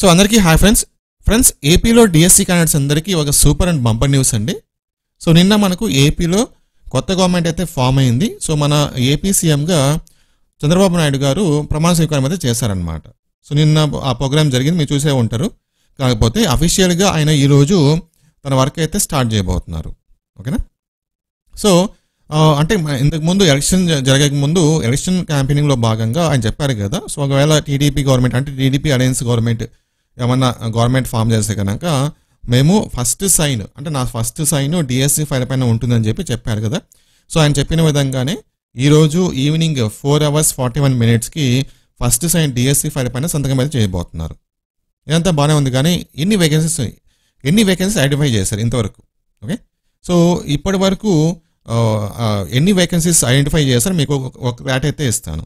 so అందరికీ hi friends friends ఏపీలో DSC candidates అందరికీ ఒక సూపర్ అండ్ బంపర్ న్యూస్ అండి సో నిన్న మనకు ఏపీలో కొత్త గవర్నమెంట్ అయితే ఫామ్ అయింది సో మన ఏపీ సీఎంగా చంద్రబాబు నాయుడు గారు ప్రమాణ స్వీకారం అయితే చేశారనమాట సో నిన్న ఆ ప్రోగ్రామ్ జరిగింది మీరు చూసే ఉంటారు కాకపోతే అఫీషియల్గా ఆయన ఈరోజు తన వర్క్ అయితే స్టార్ట్ చేయబోతున్నారు ఓకేనా సో అంటే ఇంతకుముందు ఎలక్షన్ జరగక ముందు ఎలక్షన్ క్యాంపెయినింగ్లో భాగంగా ఆయన చెప్పారు కదా సో ఒకవేళ టీడీపీ గవర్నమెంట్ అంటే టీడీపీ అలయన్స్ గవర్నమెంట్ ఏమన్నా గవర్నమెంట్ ఫామ్ చేస్తే కనుక మేము ఫస్ట్ సైన్ అంటే నా ఫస్ట్ సైన్ డిఎస్సి ఫైల్ పైన ఉంటుందని చెప్పి చెప్పారు కదా సో ఆయన చెప్పిన విధంగానే ఈరోజు evening four hours forty one మినిట్స్కి ఫస్ట్ సైన్ డిఎస్సి ఫైల్ పైన సంతకం అయితే చేయబోతున్నారు ఇదంతా బాగానే ఉంది కానీ ఎన్ని వేకెన్సీస్ ఎన్ని వేకెన్సీస్ ఐడెంటిఫై చేశారు ఇంతవరకు ఓకే సో ఇప్పటి వరకు ఎన్ని వేకెన్సీస్ ఐడెంటిఫై చేశారు మీకు ఒక క్లాట్ అయితే ఇస్తాను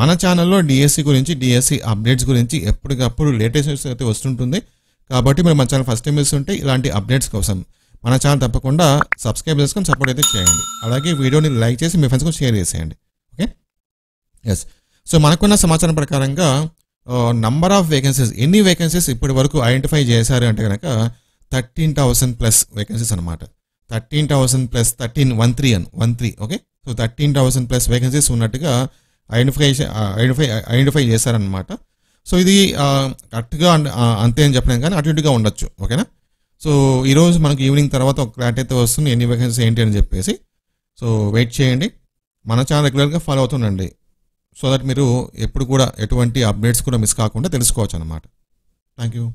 మన ఛానల్లో డిఎస్సి గురించి డిఎస్సి అప్డేట్స్ గురించి ఎప్పటికప్పుడు లేటెస్ట్ న్యూస్ అయితే వస్తుంటుంది కాబట్టి మీరు మన ఛానల్ ఫస్ట్ టైం ఉంటే ఇలాంటి అప్డేట్స్ కోసం మన ఛానల్ తప్పకుండా సబ్స్క్రైబ్ చేసుకొని సపోర్ట్ అయితే చేయండి అలాగే వీడియోని లైక్ చేసి మీ ఫ్రెండ్స్కి షేర్ చేసేయండి ఓకే ఎస్ సో మనకున్న సమాచారం ప్రకారంగా నంబర్ ఆఫ్ వేకెన్సీస్ ఎన్ని వేకెన్సీస్ ఇప్పటి వరకు ఐడెంటిఫై చేశారు అంటే కనుక థర్టీన్ థౌసండ్ ప్లస్ వేకెన్సీస్ అనమాట thirteen thousand plus thirteen one three and one three okay so thirteen thousand plus vacancies ఉన్నట్టుగా ఐడెంటిఫై ఐడెంటిఫై ఐడెంటిఫై చేశారనమాట సో ఇది కరెక్ట్గా అంతే అని చెప్పలేం కానీ అటు ఇటుగా ఉండొచ్చు ఓకేనా సో ఈరోజు మనకు ఈవినింగ్ తర్వాత ఒక క్లాట్ అయితే వస్తుంది ఎన్ని వేకెన్సీ ఏంటి అని చెప్పేసి సో వెయిట్ చేయండి మన ఛానల్ రెగ్యులర్గా ఫాలో అవుతుండండి సో దట్ మీరు ఎప్పుడు కూడా ఎటువంటి అప్డేట్స్ కూడా మిస్ కాకుండా తెలుసుకోవచ్చు అనమాట థ్యాంక్ యూ